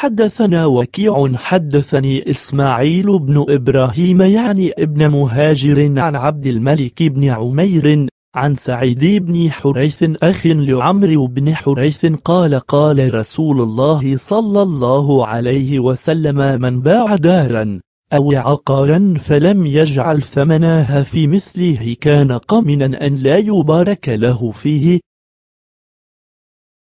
حدثنا وكيع حدثني إسماعيل بن إبراهيم يعني ابن مهاجر عن عبد الملك بن عمير عن سعيد بن حريث أخ لعمرو بن حريث قال قال رسول الله صلى الله عليه وسلم من باع دارا أو عقارا فلم يجعل ثمنها في مثله كان قمنا أن لا يبارك له فيه